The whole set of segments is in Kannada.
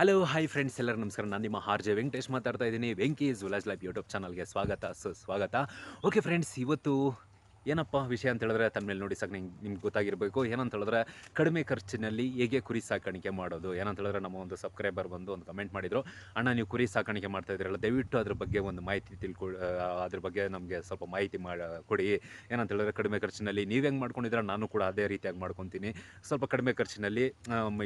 ಹಲೋ ಹೈ ಫ್ರೆಂಡ್ಸ್ ಎಲ್ಲರೂ ನಮಸ್ಕಾರ ನಾನು ನಿಮ್ಮ ಆರ್ ಜೆ ವೆಂಕಟೇಶ್ ಮಾತಾಡ್ತಾ ಇದ್ದೀನಿ ವೆಂಕಿ ಇಸ್ ಲೈಫ್ ಯೂಟ್ಯೂಬ್ ಚಾನಲ್ಗೆ ಸ್ವಾಗತ ಸುಸ್ವಾಗತ ಓಕೆ ಫ್ರೆಂಡ್ಸ್ ಇವತ್ತು ಏನಪ್ಪ ವಿಷಯ ಅಂತ ಹೇಳಿದ್ರೆ ತನ್ನ ಮೇಲೆ ನೋಡಿ ಸಾಕು ನಿಮ್ಗೆ ನಿಮ್ಗೆ ಗೊತ್ತಾಗಿರಬೇಕು ಏನಂತ ಹೇಳಿದ್ರೆ ಕಡಿಮೆ ಖರ್ಚಿನಲ್ಲಿ ಹೇಗೆ ಕುರಿ ಸಾಕಾಣಿಕೆ ಮಾಡೋದು ಏನಂತ ಹೇಳಿದ್ರೆ ನಮ್ಮ ಒಂದು ಸಬ್ಸ್ಕ್ರೈಬರ್ ಬಂದು ಒಂದು ಕಮೆಂಟ್ ಮಾಡಿದರು ಅಣ್ಣ ನೀವು ಕುರಿ ಸಾಕಾಣಿಕೆ ಮಾಡ್ತಾ ಇದ್ದೀರಲ್ಲ ದಯವಿಟ್ಟು ಅದ್ರ ಬಗ್ಗೆ ಒಂದು ಮಾಹಿತಿ ತಿಳ್ಕೊ ಅದ್ರ ಬಗ್ಗೆ ನಮಗೆ ಸ್ವಲ್ಪ ಮಾಹಿತಿ ಮಾಡಿ ಕೊಡಿ ಏನಂತ ಹೇಳಿದ್ರೆ ಕಡಿಮೆ ಖರ್ಚಿನಲ್ಲಿ ನೀವು ಹೆಂಗೆ ಮಾಡ್ಕೊಂಡಿದ್ರೆ ನಾನು ಕೂಡ ಅದೇ ರೀತಿಯಾಗಿ ಮಾಡ್ಕೊತೀನಿ ಸ್ವಲ್ಪ ಕಡಿಮೆ ಖರ್ಚಿನಲ್ಲಿ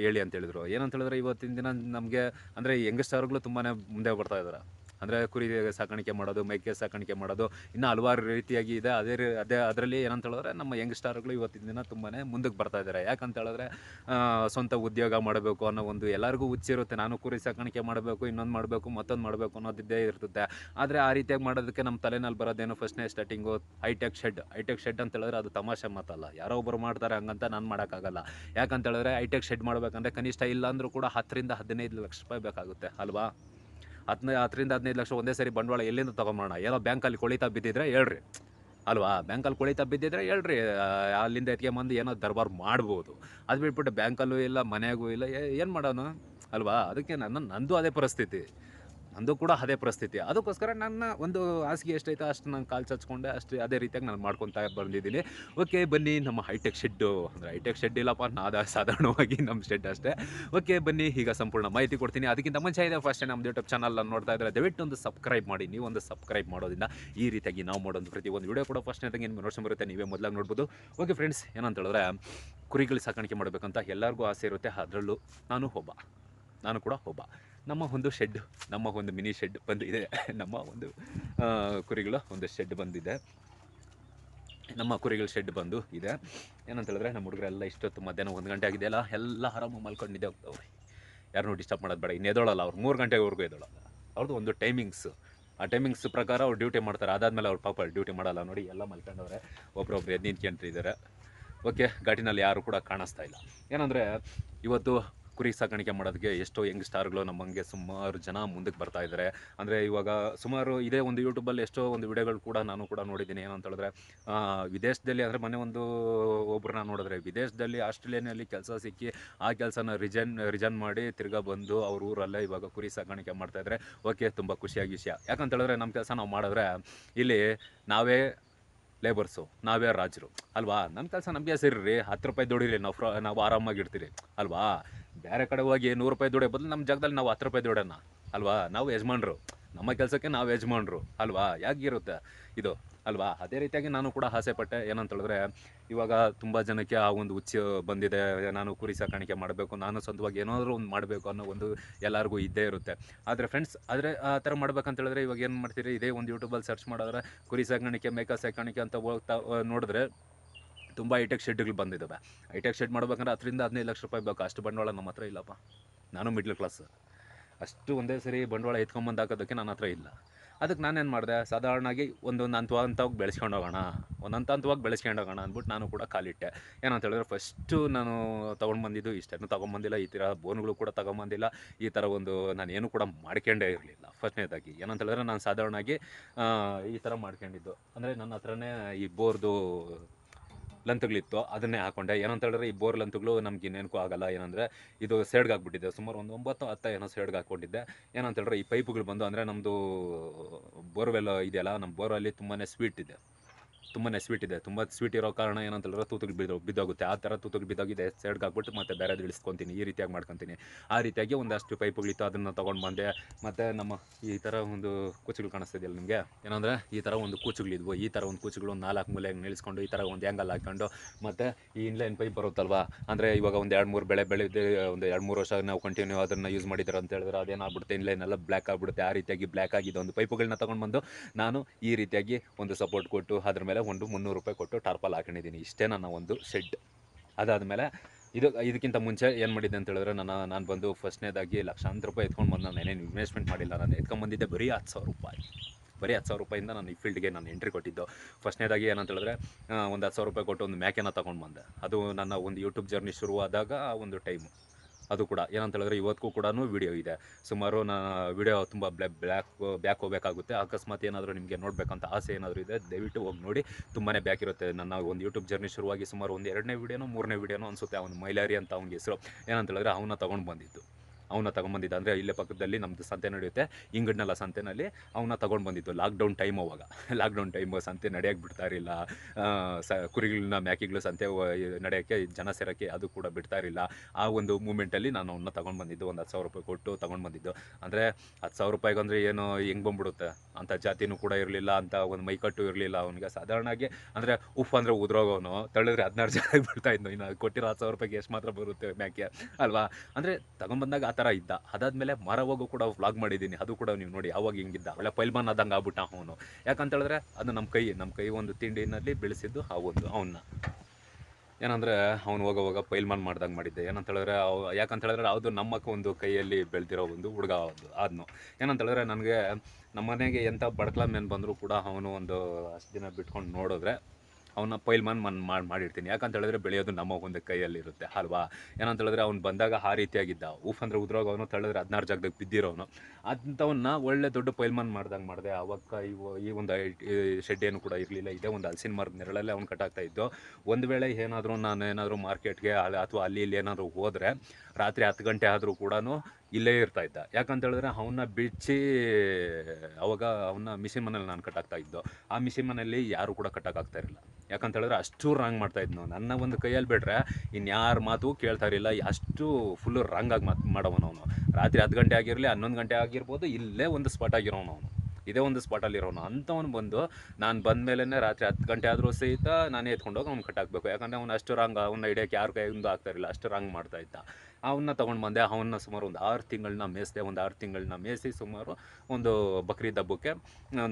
ಹೇಳಿ ಅಂತ ಹೇಳಿದ್ರು ಏನಂತ ಹೇಳಿದ್ರೆ ಇವತ್ತಿನ ದಿನ ನಮಗೆ ಅಂದರೆ ಯಂಗಸ್ಟರ್ಗಳು ತುಂಬಾ ಮುಂದೆ ಬರ್ತಾ ಇದ್ದಾರೆ ಅಂದರೆ ಕುರಿ ಸಾಕಾಣಿಕೆ ಮಾಡೋದು ಮೇಕೆ ಸಾಕಾಣಿಕೆ ಮಾಡೋದು ಇನ್ನೂ ಹಲವಾರು ರೀತಿಯಾಗಿ ಇದೆ ಅದೇ ಅದೇ ಅದರಲ್ಲಿ ಏನಂತ ಹೇಳಿದ್ರೆ ನಮ್ಮ ಯಂಗ್ಸ್ಟಾರ್ಗಳು ಇವತ್ತಿನ ದಿನ ತುಂಬಾ ಮುಂದಕ್ಕೆ ಬರ್ತಾ ಇದ್ದಾರೆ ಯಾಕಂತ ಹೇಳಿದ್ರೆ ಸ್ವಂತ ಉದ್ಯೋಗ ಮಾಡಬೇಕು ಅನ್ನೋ ಒಂದು ಎಲ್ಲರಿಗೂ ಹುಚ್ಚಿರುತ್ತೆ ನಾನು ಕುರಿ ಸಾಕಾಣಿಕೆ ಮಾಡಬೇಕು ಇನ್ನೊಂದು ಮಾಡಬೇಕು ಮತ್ತೊಂದು ಮಾಡಬೇಕು ಅನ್ನೋದಿದ್ದೇ ಇರ್ತದೆ ಆದರೆ ಆ ರೀತಿಯಾಗಿ ಮಾಡೋದಕ್ಕೆ ನಮ್ಮ ತಲೆನಲ್ಲಿ ಬರೋದೇನು ಫಸ್ಟ್ನೇ starting hi tech shed hi tech shed ಅಂತ ಹೇಳಿದ್ರೆ ಅದು ತಮಾಷೆ ಮಾತಲ್ಲ ಯಾರೋ ಒಬ್ಬರು ಮಾಡ್ತಾರೆ ಹಂಗಂತ ನಾನು ಮಾಡೋಕ್ಕಾಗಲ್ಲ ಯಾಕಂತ ಹೇಳಿದ್ರೆ ಹೈಟೆಕ್ ಶೆಡ್ ಮಾಡಬೇಕಂದ್ರೆ ಕನಿಷ್ಠ ಇಲ್ಲಾಂದರೂ ಕೂಡ ಹತ್ತರಿಂದ ಹದಿನೈದು ಲಕ್ಷ ರೂಪಾಯಿ ಬೇಕಾಗುತ್ತೆ ಅಲ್ವಾ ಹತ್ತನೇ ಹತ್ತರಿಂದ ಹದಿನೈದು ಲಕ್ಷ ಒಂದೇ ಸರಿ ಬಂಡವಾಳ ಎಲ್ಲಿಂದ ತೊಗೊಂಬೋಣ ಏನೋ ಬ್ಯಾಂಕಲ್ಲಿ ಕುಳಿತಾ ಬಿದ್ದಿದ್ರೆ ಹೇಳ್ರಿ ಅಲ್ವಾ ಬ್ಯಾಂಕಲ್ಲಿ ಕುಳಿತಾ ಬಿದ್ದಿದ್ರೆ ಹೇಳ್ರಿ ಅಲ್ಲಿಂದ ಎತ್ಕೊಂಬಂದು ಏನೋ ದರ್ಬಾರ್ ಮಾಡ್ಬೋದು ಅದು ಬಿಟ್ಬಿಟ್ಟು ಬ್ಯಾಂಕಲ್ಲೂ ಇಲ್ಲ ಮನೆಗೂ ಇಲ್ಲ ಏನು ಮಾಡೋಣ ಅಲ್ವಾ ಅದಕ್ಕೆ ನನ್ನ ನಂದು ಅದೇ ಪರಿಸ್ಥಿತಿ ನಂದು ಕೂಡ ಅದೇ ಪರಿಸ್ಥಿತಿ ಅದಕ್ಕೋಸ್ಕರ ನನ್ನ ಒಂದು ಹಾಸಿಗೆ ಎಷ್ಟೈತೆ ಅಷ್ಟು ನಾನು ಕಾಲು ಚಚ್ಕೊಂಡೆ ಅಷ್ಟು ಅದೇ ರೀತಿಯಾಗಿ ನಾನು ಮಾಡ್ಕೊತಾ ಬಂದಿದ್ದೀನಿ ಓಕೆ ಬನ್ನಿ ನಮ್ಮ ಹೈಟೆಕ್ ಶೆಡ್ಡು ಅಂದರೆ ಹೈಟೆಕ್ ಶೆಡ್ ಇಲ್ಲಪ್ಪ ನಾದ ಸಾಧಾರಣವಾಗಿ ನಮ್ಮ ಶೆಡ್ ಅಷ್ಟೇ ಓಕೆ ಬನ್ನಿ ಈಗ ಸಂಪೂರ್ಣ ಮಾಹಿತಿ ಕೊಡ್ತೀನಿ ಅದಕ್ಕಿಂತ ಮುಂಚೆ ಇದೆ ಫಸ್ಟ್ ನಮ್ಮ ಯೂಟ್ಯೂಬ್ ಚಾನಲ್ ನೋಡ್ತಾ ಇದ್ದರೆ ದಯವಿಟ್ಟು ಒಂದು ಸಬ್ಸ್ಕ್ರೈಬ್ ಮಾಡಿ ನೀವು ಒಂದು ಸಬ್ಸ್ಕ್ರೈಬ್ ಮಾಡೋದ್ರಿಂದ ಈ ರೀತಿಯಾಗಿ ನಾವು ಮಾಡೋದು ಪ್ರತಿ ಒಂದು ವೀಡಿಯೋ ಕೂಡ ಫಸ್ಟ್ ನಿಮಗೆ ನೋಡ್ಸೋ ಬರುತ್ತೆ ನೀವೇ ಮೊದಲಾಗಿ ನೋಡ್ಬೋದು ಓಕೆ ಫ್ರೆಂಡ್ಸ್ ಏನಂತ ಹೇಳಿದ್ರೆ ಕುರಿಗಳು ಸಾಕಾಣಿಕೆ ಮಾಡಬೇಕಂತ ಎಲ್ಲರಿಗೂ ಆಸೆ ಇರುತ್ತೆ ಅದರಲ್ಲೂ ನಾನು ಒಬ್ಬ ನಾನು ಕೂಡ ಒಬ್ಬ ನಮ್ಮ ಒಂದು ಶೆಡ್ ನಮ್ಮ ಒಂದು ಮಿನಿ ಶೆಡ್ ಬಂದಿದೆ ನಮ್ಮ ಒಂದು ಕುರಿಗಳ ಒಂದು ಶೆಡ್ ಬಂದಿದೆ ನಮ್ಮ ಕುರಿಗಳ ಶೆಡ್ ಬಂದು ಇದೆ ಏನಂತ ಹೇಳಿದ್ರೆ ನಮ್ಮ ಹುಡುಗರೆಲ್ಲ ಇಷ್ಟೊತ್ತು ಮಧ್ಯಾಹ್ನ ಒಂದು ಗಂಟೆ ಆಗಿದೆಯಲ್ಲ ಎಲ್ಲ ಆರಾಮಾಗಿ ಮಲ್ಕೊಂಡಿದ್ದೆ ಹೋಗ್ತಾವ್ರಿ ಯಾರನ್ನೂ ಡಿಸ್ಟರ್ಬ್ ಮಾಡೋದು ಬೇಡ ಇನ್ನು ಎದೋಳಲ್ಲ ಅವ್ರು ಮೂರು ಗಂಟೆವರೆಗೂ ಎದೋಳಲ್ಲ ಅವ್ರದ್ದು ಒಂದು ಟೈಮಿಂಗ್ಸ್ ಆ ಟೈಮಿಂಗ್ಸ್ ಪ್ರಕಾರ ಅವ್ರು ಡ್ಯೂಟಿ ಮಾಡ್ತಾರೆ ಅದಾದಮೇಲೆ ಅವ್ರು ಪಾಪ ಡ್ಯೂಟಿ ಮಾಡಲ್ಲ ನೋಡಿ ಎಲ್ಲ ಮಲ್ಕೊಂಡವ್ರೆ ಒಬ್ಬರೊಬ್ರು ಎದ್ದು ನಿಂತ್ಕೊಂಡಿದ್ದಾರೆ ಓಕೆ ಘಾಟಿನಲ್ಲಿ ಯಾರು ಕೂಡ ಕಾಣಿಸ್ತಾ ಇಲ್ಲ ಏನಂದರೆ ಇವತ್ತು ಕುರಿ ಸಾಕಾಣಿಕೆ ಮಾಡೋದಕ್ಕೆ ಎಷ್ಟೋ ಯಂಗ್ ಸ್ಟಾರ್ಗಳು ನಮ್ಮಂಗೆ ಸುಮಾರು ಜನ ಮುಂದಕ್ಕೆ ಬರ್ತಾ ಇದ್ದಾರೆ ಅಂದರೆ ಇವಾಗ ಸುಮಾರು ಇದೇ ಒಂದು ಯೂಟ್ಯೂಬಲ್ಲಿ ಎಷ್ಟೋ ಒಂದು ವಿಡಿಯೋಗಳು ಕೂಡ ನಾನು ಕೂಡ ನೋಡಿದ್ದೀನಿ ಏನು ಅಂತ ಹೇಳಿದ್ರೆ ವಿದೇಶದಲ್ಲಿ ಅಂದರೆ ಮನೆ ಒಂದು ಒಬ್ಬರನ್ನ ನೋಡಿದ್ರೆ ವಿದೇಶದಲ್ಲಿ ಆಸ್ಟ್ರೇಲಿಯಾನಲ್ಲಿ ಕೆಲಸ ಸಿಕ್ಕಿ ಆ ಕೆಲಸನ ರಿಜನ್ ರಿಜನ್ ಮಾಡಿ ತಿರ್ಗಾ ಬಂದು ಅವ್ರ ಊರಲ್ಲೇ ಇವಾಗ ಕುರಿ ಸಾಕಾಣಿಕೆ ಮಾಡ್ತಾಯಿದ್ರೆ ಓಕೆ ತುಂಬ ಖುಷಿಯಾಗಿ ವಿಷಯ ಯಾಕಂತ ಹೇಳಿದ್ರೆ ನಮ್ಮ ಕೆಲಸ ನಾವು ಮಾಡಿದ್ರೆ ಇಲ್ಲಿ ನಾವೇ ಲೇಬರ್ಸು ನಾವೇ ರಾಜರು ಅಲ್ವಾ ನಮ್ಮ ಕೆಲಸ ನಮಗೆ ಸೇರಿರಿ ಹತ್ತು ರೂಪಾಯಿ ದುಡೀರಿ ನಾವು ಫ್ರಾ ನಾವು ಆರಾಮಾಗಿರ್ತೀರಿ ಅಲ್ವಾ ಬೇರೆ ಕಡೆ ಹೋಗಿ ನೂರು ರೂಪಾಯಿ ದುಡಿಯೋ ಬದಲು ನಮ್ಮ ಜಾಗದಲ್ಲಿ ನಾವು ಹತ್ತು ರೂಪಾಯಿ ದುಡೋಣ ಅಲ್ವಾ ನಾವು ಯಜಮಾನ್ರು ನಮ್ಮ ಕೆಲಸಕ್ಕೆ ನಾವು ಯಜಮಾನ್ರು ಅಲ್ವಾ ಇರುತ್ತೆ ಇದು ಅಲ್ವಾ ಅದೇ ರೀತಿಯಾಗಿ ನಾನು ಕೂಡ ಆಸೆ ಪಟ್ಟೆ ಏನಂತೇಳಿದ್ರೆ ಇವಾಗ ತುಂಬ ಜನಕ್ಕೆ ಆ ಒಂದು ಹುಚ್ಚು ಬಂದಿದೆ ನಾನು ಕುರಿ ಸಾಕಾಣಿಕೆ ಮಾಡಬೇಕು ನಾನು ಸ್ವಂತವಾಗಿ ಏನಾದರೂ ಒಂದು ಮಾಡಬೇಕು ಅನ್ನೋ ಒಂದು ಎಲ್ಲರಿಗೂ ಇದ್ದೇ ಇರುತ್ತೆ ಆದರೆ ಫ್ರೆಂಡ್ಸ್ ಆದರೆ ಆ ಥರ ಮಾಡ್ಬೇಕಂತೇಳಿದ್ರೆ ಇವಾಗ ಏನು ಮಾಡ್ತೀರಿ ಇದೇ ಒಂದು ಯೂಟ್ಯೂಬಲ್ಲಿ ಸರ್ಚ್ ಮಾಡಿದ್ರೆ ಕುರಿ ಸಾಕಾಣಿಕೆ ಮೇಕ ಸಾಕಾಣಿಕೆ ಅಂತ ಹೋಗ್ತಾ ನೋಡಿದ್ರೆ ತುಂಬ ಐಟೆಕ್ ಶೆಡ್ಗಳು ಬಂದಿದ್ದಾವೆ ಐಟೆಕ್ ಶೆಡ್ ಮಾಡ್ಬೇಕಂದ್ರೆ ಹತ್ತರಿಂದ ಹದಿನೈದು ಲಕ್ಷ ರೂಪಾಯಿ ಬೇಕು ಅಷ್ಟು ಬಂಡವಾಳ ನಮ್ಮ ಹತ್ರ ಇಲ್ಲಪ್ಪ ನಾನು ಮಿಡ್ಲ್ ಕ್ಲಾಸ್ ಅಷ್ಟು ಒಂದೇ ಸರಿ ಬಂಡವಾಳ ಎತ್ಕೊಂಬಂದು ಹಾಕೋದಕ್ಕೆ ನನ್ನ ಹತ್ರ ಇಲ್ಲ ಅದಕ್ಕೆ ನಾನೇನು ಮಾಡಿದೆ ಸಾಧಾರಣವಾಗಿ ಒಂದೊಂದು ಹಂತ ಹಂತವಾಗಿ ಬೆಳೆಸ್ಕೊಂಡು ಹೋಗೋಣ ಒಂದು ಹಂತ ಹಂತವಾಗಿ ಬೆಳೆಸ್ಕೊಂಡು ಹೋಗೋಣ ಅಂದ್ಬಿಟ್ಟು ನಾನು ಕೂಡ ಕಾಲಿಟ್ಟೆ ಏನಂತ ಹೇಳಿದ್ರೆ ಫಸ್ಟು ನಾನು ತೊಗೊಂಡು ಬಂದಿದ್ದು ಇಷ್ಟೇನು ತೊಗೊಂಬಂದಿಲ್ಲ ಈ ಥರ ಬೋನ್ಗಳು ಕೂಡ ತೊಗೊಂಬಂದಿಲ್ಲ ಈ ಥರ ಒಂದು ನಾನು ಏನು ಕೂಡ ಮಾಡ್ಕೊಂಡೇ ಇರಲಿಲ್ಲ ಫಸ್ಟ್ನೇದಾಗಿ ಏನಂತ ಹೇಳಿದ್ರೆ ನಾನು ಸಾಧಾರಣವಾಗಿ ಈ ಥರ ಮಾಡ್ಕೊಂಡಿದ್ದು ಅಂದರೆ ನನ್ನ ಹತ್ರನೇ ಈ ಬೋರ್ದು ಇತ್ತು ಅದನ್ನೇ ಹಾಕೊಂಡೆ ಏನಂತ ಹೇಳಿದ್ರೆ ಈ ಬೋರ್ ಲಂತುಗಳು ನಮ್ಗೆ ಇನ್ನೇನಕ್ಕೂ ಆಗಲ್ಲ ಏನಂದರೆ ಇದು ಸೇಡ್ಗೆ ಹಾಕ್ಬಿಟ್ಟಿದ್ದೆ ಸುಮಾರು ಒಂದು ಒಂಬತ್ತು ಹತ್ತ ಏನೋ ಸೇಡ್ಗೆ ಹಾಕ್ಕೊಂಡಿದ್ದೆ ಏನಂತ ಹೇಳಿದ್ರೆ ಈ ಪೈಪ್ಗಳು ಬಂದು ಅಂದರೆ ನಮ್ಮದು ಬೋರ್ವೆಲ್ ಇದೆಯಲ್ಲ ನಮ್ಮ ಬೋರಲ್ಲಿ ತುಂಬಾ ಸ್ವೀಟ್ ಇದೆ ತುಂಬಾ ಸ್ವೀಟ್ ಇದೆ ತುಂಬ ಸ್ವೀಟ್ ಇರೋ ಕಾರಣ ಏನಂತ ಹೇಳಿದ್ರೆ ತೂತುಗಳು ಬಿದ್ದೋ ಬಿದ್ದೋಗುತ್ತೆ ಆ ಥರ ತೂತುಗಳು ಬಿದ್ದೋಗಿದೆ ಸೈಡ್ಗೆ ಹಾಕ್ಬಿಟ್ಟು ಮತ್ತೆ ಬೇರೆ ಇಳಿಸ್ಕೊತೀನಿ ಈ ರೀತಿಯಾಗಿ ಮಾಡ್ಕೊತೀನಿ ಆ ರೀತಿಯಾಗಿ ಒಂದಷ್ಟು ಪೈಪ್ಗಳಿತ್ತು ಅದನ್ನು ತೊಗೊಂಡು ಬಂದೆ ಮತ್ತು ನಮ್ಮ ಈ ಥರ ಒಂದು ಕೂಚುಗಳು ಕಾಣಿಸ್ತಿದೆಯಲ್ಲ ನಿಮಗೆ ಏನಂದರೆ ಈ ಥರ ಒಂದು ಕೂಚುಗಳಿದ್ವು ಈ ಥರ ಒಂದು ಕೂಚುಗಳು ನಾಲ್ಕು ಮೂಲೆ ನಿಲ್ಲಿಸ್ಕೊಂಡು ಈ ಥರ ಒಂದು ಹ್ಯಾಂಗಲ್ ಹಾಕ್ಕೊಂಡು ಮತ್ತು ಈ ಇನ್ಲೈನ್ ಪೈಪ್ ಬರುತ್ತಲ್ವಾ ಅಂದರೆ ಇವಾಗ ಒಂದು ಎರಡು ಮೂರು ಬೆಳೆ ಬೆಳೆದು ಒಂದು ಎರಡು ಮೂರು ವರ್ಷ ನಾವು ಕಂಟಿನ್ಯೂ ಅದನ್ನು ಯೂಸ್ ಮಾಡಿದ್ರು ಅಂತ ಹೇಳಿದ್ರೆ ಅದೇನಾಗ್ಬಿಡುತ್ತೆ ಇನ್ಲೈನ್ ಎಲ್ಲ ಬ್ಲ್ಯಾಕ್ ಆಗ್ಬಿಡುತ್ತೆ ಆ ರೀತಿಯಾಗಿ ಬ್ಲಾಕ್ ಆಗಿದೆ ಒಂದು ಪೈಪುಗಳನ್ನ ತೊಗೊಂಡು ಬಂದು ನಾನು ಈ ರೀತಿಯಾಗಿ ಒಂದು ಸಪೋರ್ಟ್ ಕೊಟ್ಟು ಅದ್ರ ಮೇಲೆ ಮೇಲೆ ಒಂದು ಮುನ್ನೂರು ರೂಪಾಯಿ ಕೊಟ್ಟು ಟಾರ್ಪಲ್ ಹಾಕೊಂಡಿದ್ದೀನಿ ಇಷ್ಟೇ ನನ್ನ ಒಂದು ಶೆಡ್ ಅದಾದಮೇಲೆ ಇದು ಇದಕ್ಕಿಂತ ಮುಂಚೆ ಏನು ಮಾಡಿದ್ದೆ ಅಂತ ಹೇಳಿದ್ರೆ ನನ್ನ ನಾನು ಬಂದು ಫಸ್ಟ್ನೇದಾಗಿ ಲಕ್ಷಾಂತರ ರೂಪಾಯಿ ಎತ್ಕೊಂಡು ಬಂದು ನಾನು ಏನೇನು ಇನ್ವೆಸ್ಟ್ಮೆಂಟ್ ಮಾಡಿಲ್ಲ ನಾನು ಎತ್ಕೊಂಡ್ಬಂದಿದ್ದೆ ಬರೀ ಹತ್ತು ಸಾವಿರ ರೂಪಾಯಿ ಬರೀ ಹತ್ತು ಸಾವಿರ ರೂಪಾಯಿಂದ ನಾನು ಈ ಫೀಲ್ಡ್ಗೆ ನಾನು ಎಂಟ್ರಿ ಕೊಟ್ಟಿದ್ದು ಫಸ್ಟ್ನೇದಾಗಿ ಏನಂತ ಹೇಳಿದ್ರೆ ಒಂದು ಹತ್ತು ಸಾವಿರ ರೂಪಾಯಿ ಕೊಟ್ಟು ಒಂದು ಮ್ಯಾಕೆನ ತೊಗೊಂಡು ಬಂದೆ ಅದು ನನ್ನ ಒಂದು ಯೂಟ್ಯೂಬ್ ಜರ್ನಿ ಶುರುವಾದಾಗ ಒಂದು ಟೈಮು ಅದು ಕೂಡ ಏನಂತ ಹೇಳಿದ್ರೆ ಇವತ್ತಿಗೂ ಕೂಡ ವಿಡಿಯೋ ಇದೆ ಸುಮಾರು ನಾನು ವಿಡಿಯೋ ತುಂಬ ಬ್ಲ್ಯಾಕ್ ಬ್ಯಾಕ್ ಹೋಗಬೇಕಾಗುತ್ತೆ ಅಕಸ್ಮಾತ್ ಏನಾದರೂ ನಿಮಗೆ ನೋಡಬೇಕಂತ ಆಸೆ ಏನಾದರೂ ಇದೆ ದಯವಿಟ್ಟು ಹೋಗಿ ನೋಡಿ ತುಂಬಾ ಬ್ಯಾಕ್ ಇರುತ್ತೆ ನನ್ನ ಒಂದು ಯೂಟ್ಯೂಬ್ ಜರ್ನಿ ಶುರುವಾಗಿ ಸುಮಾರು ಒಂದು ಎರಡನೇ ವಿಡಿಯೋನೋ ಮೂರನೇ ವಿಡಿಯೋನೋ ಅನಿಸುತ್ತೆ ಅವನು ಮೈಲಾರಿ ಅಂತ ಅವ್ನಿಗೆ ಹೆಸರು ಏನಂತ ಹೇಳಿದ್ರೆ ಅವನ್ನ ತೊಗೊಂಡು ಬಂದಿದ್ದು ಅವನ್ನ ತಗೊಂಡ್ಬಂದಿದ್ದ ಅಂದರೆ ಇಲ್ಲೇ ಪಕ್ಕದಲ್ಲಿ ನಮ್ಮದು ಸಂತೆ ನಡೆಯುತ್ತೆ ಇಂಗಡ್ನಲ್ಲ ಸಂತೆನಲ್ಲಿ ಅವನ್ನ ತಗೊಂಡು ಬಂದಿದ್ದು ಲಾಕ್ಡೌನ್ ಟೈಮ್ ಅವಾಗ ಲಾಕ್ಡೌನ್ ಟೈಮ್ ಸಂತೆ ನಡೆಯೋಕ್ಕೆ ಬಿಡ್ತಾ ಇರಲಿಲ್ಲ ಸ ಕುರಿಗಳನ್ನ ಮ್ಯಾಕಿಗಳು ಸಂತೆ ನಡೆಯೋಕ್ಕೆ ಜನ ಸೇರೋಕ್ಕೆ ಅದು ಕೂಡ ಬಿಡ್ತಾ ಇರಲಿಲ್ಲ ಆ ಒಂದು ಮೂಮೆಂಟಲ್ಲಿ ನಾನು ಅವನ್ನ ತಗೊಂಡು ಬಂದಿದ್ದು ಒಂದು ಹತ್ತು ಸಾವಿರ ರೂಪಾಯಿ ಕೊಟ್ಟು ತೊಗೊಂಡು ಬಂದಿದ್ದು ಅಂದರೆ ಹತ್ತು ಸಾವಿರ ರೂಪಾಯಿಗೆ ಅಂದರೆ ಏನು ಹೆಂಗೆ ಬಂದ್ಬಿಡುತ್ತೆ ಅಂಥ ಜಾತಿನೂ ಕೂಡ ಇರಲಿಲ್ಲ ಅಂತ ಒಂದು ಮೈಕಟ್ಟು ಇರಲಿಲ್ಲ ಅವನಿಗೆ ಸಾಧಾರಣವಾಗಿ ಅಂದರೆ ಉಫ್ ಅಂದರೆ ಉದ್ರೋಗವನು ತಳ್ಳಿದ್ರೆ ಹದಿನಾರು ಜನ ಬಿಡ್ತಾ ಇನ್ನು ಕೊಟ್ಟಿರೋ ಹತ್ತು ಸಾವಿರ ರೂಪಾಯಿಗೆ ಎಷ್ಟು ಮಾತ್ರ ಬರುತ್ತೆ ಮ್ಯಾಕೆ ಅಲ್ವಾ ಅಂದರೆ ತಗೊಂಡ್ಬಂದಾಗ ಆ ಥರ ಇದ್ದ ಅದಾದಮೇಲೆ ಮರವಾಗೂ ಕೂಡ ವ್ಲಾಗ್ ಮಾಡಿದ್ದೀನಿ ಅದು ಕೂಡ ನೀವು ನೋಡಿ ಯಾವಾಗ ಹಿಂಗಿದ್ದ ಒಳ್ಳೆ ಪೈಲ್ಮಾನ್ ಆದಂಗೆ ಆಗ್ಬಿಟ್ಟ ಅವನು ಯಾಕಂತೇಳಿದ್ರೆ ಅದು ನಮ್ಮ ಕೈ ನಮ್ಮ ಕೈ ಒಂದು ತಿಂಡಿನಲ್ಲಿ ಬೆಳೆಸಿದ್ದು ಆ ಒಂದು ಅವನ್ನ ಏನಂದರೆ ಅವ್ನು ಹೋಗೋವಾಗ ಪೈಲ್ಮಾನ್ ಮಾಡ್ದಂಗೆ ಮಾಡಿದ್ದೆ ಏನಂತೇಳಿದ್ರೆ ಯಾಕಂತ ಹೇಳಿದ್ರೆ ಅದು ನಮ್ಮಕ್ಕ ಒಂದು ಕೈಯಲ್ಲಿ ಬೆಳೆದಿರೋ ಒಂದು ಹುಡುಗ ಅದು ಏನಂತ ಹೇಳಿದ್ರೆ ನನಗೆ ನಮ್ಮ ಮನೆಗೆ ಎಂಥ ಬಡಕ್ಲ ಮೇನ್ ಬಂದರೂ ಕೂಡ ಅವನು ಒಂದು ಅಷ್ಟು ದಿನ ಬಿಟ್ಕೊಂಡು ನೋಡಿದ್ರೆ ಅವನ ಪೈಲ್ ಮನ್ ಮಾಡಿ ಮಾಡಿರ್ತೀನಿ ಯಾಕಂತ ಹೇಳಿದ್ರೆ ಬೆಳೆಯೋದು ನಮ್ಮ ಒಂದು ಕೈಯಲ್ಲಿರುತ್ತೆ ಅಲ್ವಾ ಏನಂತ ಹೇಳಿದ್ರೆ ಅವ್ನು ಬಂದಾಗ ಆ ರೀತಿಯಾಗಿದ್ದ ಊಫ್ ಅಂದರೆ ಅವನು ತಳಿದ್ರೆ ಹದಿನಾರು ಜಾಗದಾಗ ಬಿದ್ದಿರೋನು ಅಂಥವನ್ನ ಒಳ್ಳೆ ದೊಡ್ಡ ಪೈಲ್ಮನ್ ಮಾಡ್ದಂಗೆ ಮಾಡಿದೆ ಅವಕ್ಕ ಇವ ಈ ಒಂದು ಶೆಡ್ ಏನು ಕೂಡ ಇರಲಿಲ್ಲ ಇದೇ ಒಂದು ಹಲಸಿನ ಮರದ ನೆರಳಲ್ಲೇ ಅವ್ನು ಕಟ್ಟಾಗ್ತಾ ಇದ್ದು ಒಂದು ವೇಳೆ ಏನಾದರೂ ನಾನು ಏನಾದರೂ ಮಾರ್ಕೆಟ್ಗೆ ಅಥವಾ ಅಲ್ಲಿ ಇಲ್ಲಿ ಏನಾದರೂ ಹೋದರೆ ರಾತ್ರಿ ಹತ್ತು ಗಂಟೆ ಆದರೂ ಕೂಡ ಇಲ್ಲೇ ಇರ್ತಾ ಇದ್ದ ಯಾಕಂತ ಹೇಳಿದ್ರೆ ಅವನ್ನ ಬಿಡಿಸಿ ಅವಾಗ ಅವನ್ನ ಮಿಷಿನ್ ಮನೇಲಿ ನಾನು ಕಟ್ಟಾಗ್ತಾ ಇದ್ದೋ ಆ ಮಿಷಿನ್ ಮನೇಲಿ ಯಾರು ಕೂಡ ಕಟ್ಟೋಕ್ಕಾಗ್ತಾ ಇರಲಿಲ್ಲ ಯಾಕಂತ ಹೇಳಿದ್ರೆ ಅಷ್ಟು ರಾಂಗ್ ಮಾಡ್ತಾ ಇದ್ನು ನನ್ನ ಒಂದು ಕೈಯಲ್ಲಿ ಬಿಟ್ರೆ ಇನ್ಯಾರ ಮಾತು ಕೇಳ್ತಾ ಇರಲಿಲ್ಲ ಅಷ್ಟು ಫುಲ್ಲು ರಾಂಗಾಗಿ ಮಾತು ಮಾಡೋವನು ಅವನು ರಾತ್ರಿ ಹತ್ತು ಗಂಟೆ ಆಗಿರಲಿ ಹನ್ನೊಂದು ಗಂಟೆ ಆಗಿರ್ಬೋದು ಇಲ್ಲೇ ಒಂದು ಸ್ಪಾಟ್ ಆಗಿರೋನು ಅವನು ಇದೇ ಒಂದು ಸ್ಪಾಟಲ್ಲಿರೋನು ಅಂಥವನು ಬಂದು ನಾನು ಬಂದ ಮೇಲೇ ರಾತ್ರಿ ಹತ್ತು ಗಂಟೆ ಆದರೂ ಸಹಿತ ನಾನು ಎತ್ಕೊಂಡೋಗಿ ಅವ್ನು ಕಟ್ಟಾಕಬೇಕು ಯಾಕಂದರೆ ಅವ್ನು ಅಷ್ಟು ರಾಂಗ್ ಅವ್ನ ಹಿಡಿಯೋಕೆ ಯಾರು ಕೈಯಿಂದ ಆಗ್ತಾ ಇರಲಿಲ್ಲ ಅಷ್ಟು ರಾಂಗ್ ಮಾಡ್ತಾ ಇದ್ದ ಅವನ್ನ ತೊಗೊಂಡು ಬಂದೆ ಅವನ್ನ ಸುಮಾರು ಒಂದು ಆರು ತಿಂಗಳನ್ನ ಮೇಯಿಸಿದೆ ಒಂದು ಆರು ತಿಂಗಳನ್ನ ಮೇಯಿಸಿ ಸುಮಾರು ಒಂದು ಬಕ್ರೀದ್ ಹಬ್ಬಕ್ಕೆ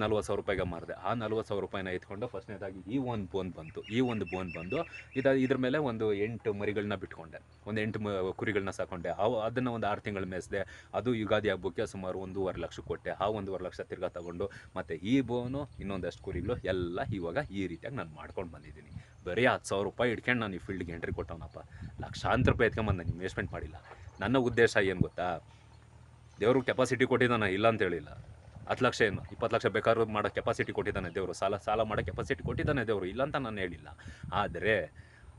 ನಲ್ವತ್ತು ಸಾವಿರ ರೂಪಾಯಿಗೆ ಮಾರಿದೆ ಆ ನಲ್ವತ್ತು ಸಾವಿರ ರೂಪಾಯಿನ ಎತ್ಕೊಂಡು ಫಸ್ಟ್ನೇದಾಗಿ ಈ ಒಂದು ಬೋನ್ ಬಂತು ಈ ಒಂದು ಬೋನ್ ಬಂದು ಇದು ಇದ್ರ ಮೇಲೆ ಒಂದು ಎಂಟು ಮರಿಗಳನ್ನ ಬಿಟ್ಕೊಂಡೆ ಒಂದು ಎಂಟು ಕುರಿಗಳನ್ನ ಸಾಕೊಂಡೆ ಅವು ಅದನ್ನು ಒಂದು ಆರು ತಿಂಗಳು ಮೇಯಿಸಿದೆ ಅದು ಯುಗಾದಿ ಹಬ್ಬಕ್ಕೆ ಸುಮಾರು ಒಂದೂವರೆ ಲಕ್ಷ ಕೊಟ್ಟೆ ಆ ಒಂದೂವರೆ ಲಕ್ಷ ತಿರ್ಗಾ ತಗೊಂಡು ಮತ್ತು ಈ ಬೋನು ಇನ್ನೊಂದಷ್ಟು ಕುರಿಗಳು ಎಲ್ಲ ಇವಾಗ ಈ ರೀತಿಯಾಗಿ ನಾನು ಮಾಡ್ಕೊಂಡು ಬಂದಿದ್ದೀನಿ ಬರೀ ಹತ್ತು ಸಾವಿರ ರೂಪಾಯಿ ಇಟ್ಕೊಂಡು ನಾನು ಈ ಫೀಲ್ಡ್ಗೆ ಎಂಟ್ರಿ ಕೊಟ್ಟವನಪ್ಪ ಲಕ್ಷಾಂತರ ರೂಪಾಯಿ ಎತ್ಕೊಂಬಂದು ನಾನು ಇನ್ವೆಸ್ಟ್ಮೆಂಟ್ ಮಾಡಿಲ್ಲ ನನ್ನ ಉದ್ದೇಶ ಏನು ಗೊತ್ತಾ ದೇವ್ರಿಗೆ ಕೆಪಾಸಿಟಿ ಕೊಟ್ಟಿದ್ದಾನೆ ಇಲ್ಲ ಅಂತ ಹೇಳಿಲ್ಲ ಹತ್ತು ಲಕ್ಷ ಏನು ಇಪ್ಪತ್ತು ಲಕ್ಷ ಬೇಕಾದ್ರೂ ಮಾಡೋ ಕೆಪಾಸಿಟಿ ಕೊಟ್ಟಿದ್ದಾನೆ ದೇವರು ಸಾಲ ಸಾಲ ಮಾಡೋ ಕೆಪಾಸಿಟಿ ಕೊಟ್ಟಿದ್ದಾನೆ ದೇವರು ಇಲ್ಲ ಅಂತ ನಾನು ಹೇಳಿಲ್ಲ ಆದರೆ